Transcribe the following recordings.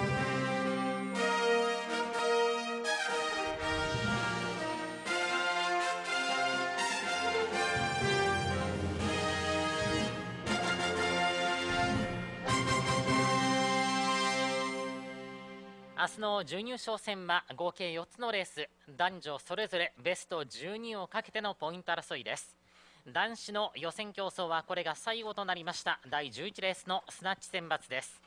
明日の準優勝戦は合計4つのレース男女それぞれベスト12をかけてのポイント争いです男子の予選競争はこれが最後となりました第11レースのスナッチ選抜です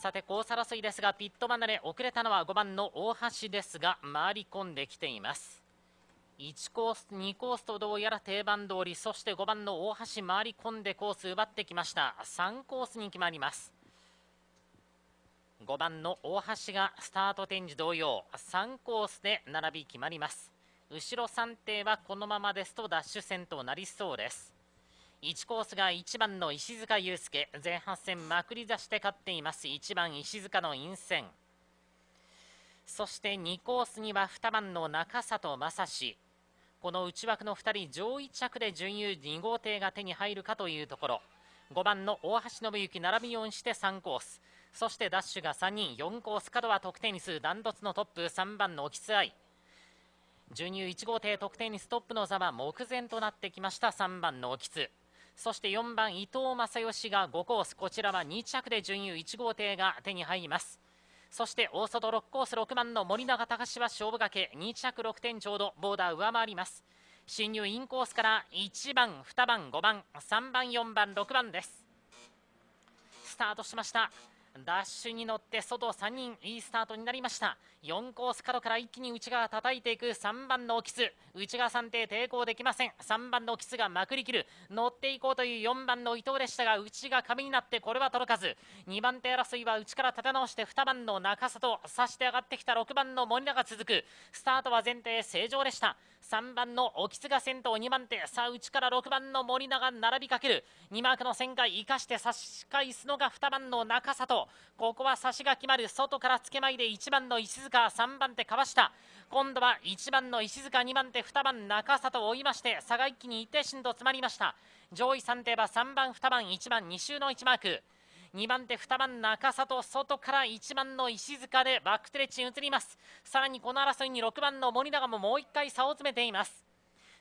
さて交差争いですがピットマれ遅れたのは5番の大橋ですが回り込んできています1コース2コースとどうやら定番通りそして5番の大橋回り込んでコース奪ってきました3コースに決まります5番の大橋がスタート展示同様3コースで並び決まります後ろ3艇はこのままですとダッシュ戦となりそうです1コースが1番の石塚祐介前半戦まくり出して勝っています1番石塚の陰線そして2コースには2番の中里正史この内枠の2人上位着で準優2号艇が手に入るかというところ5番の大橋信之並びにして3コースそしてダッシュが3人4コース角は得点に数ダントツのトップ3番のオキスアイ準優1号艇得点にストップの座は目前となってきました3番のオキそして4番伊藤正義が5コースこちらは2着で準優1号艇が手に入りますそして大外6コース6番の森永隆は勝負がけ2着6点ちょうどボーダー上回ります進入インコースから1番2番5番3番4番6番ですスタートしましたダッシュに乗って外3人いいスタートになりました4コース角から一気に内側叩いていく3番のオキス内側3定抵抗できません3番のオキスがまくりきる乗っていこうという4番の伊藤でしたが内が壁になってこれは届かず2番手争いは内から立て直して2番の中里差して上がってきた6番の森永続くスタートは前提正常でした3番のオキスが先頭2番手さあ内から6番の森永並びかける2マークの旋回生かして差し返すのが2番の中里ここは差しが決まる外からつけまいで1番の石塚3番手川下今度は1番の石塚2番手2番中里を追いまして差が一気に一定進と詰まりました上位3手は3番2番1番2周の1マーク2番手2番中里外から1番の石塚でバックテレッチに移りますさらにこの争いに6番の森永ももう1回差を詰めています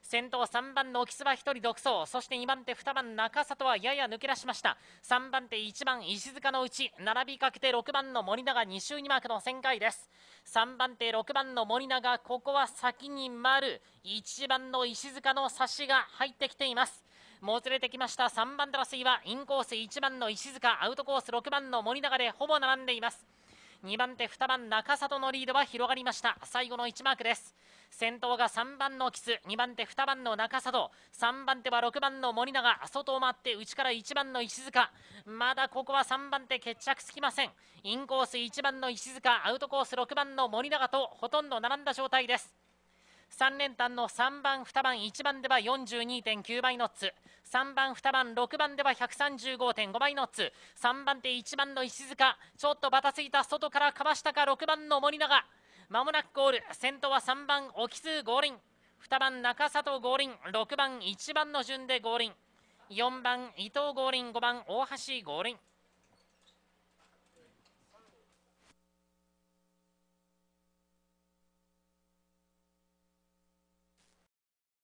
先頭3番の沖諏訪1人独走そして2番手2番中里はやや抜け出しました3番手1番石塚のうち並びかけて6番の森永2周2クの旋回です3番手6番の森永ここは先に丸1番の石塚の差しが入ってきていますもつれてきました3番手の水はインコース1番の石塚アウトコース6番の森永でほぼ並んでいます2番手2番中里のリードは広がりました最後の1マークです先頭が3番のキス2番手2番の中里3番手は6番の森永外を回って内から1番の石塚まだここは3番手決着つきませんインコース1番の石塚アウトコース6番の森永とほとんど並んだ状態です3連単の3番、2番、1番では42.9倍ノッツ3番、2番、6番では135.5倍ノッツ3番手1番の石塚ちょっとばたついた外からかわしたか6番の森永まもなくゴール先頭は3番沖津五輪2番中里五輪6番1番の順で五輪4番伊藤五輪5番大橋五輪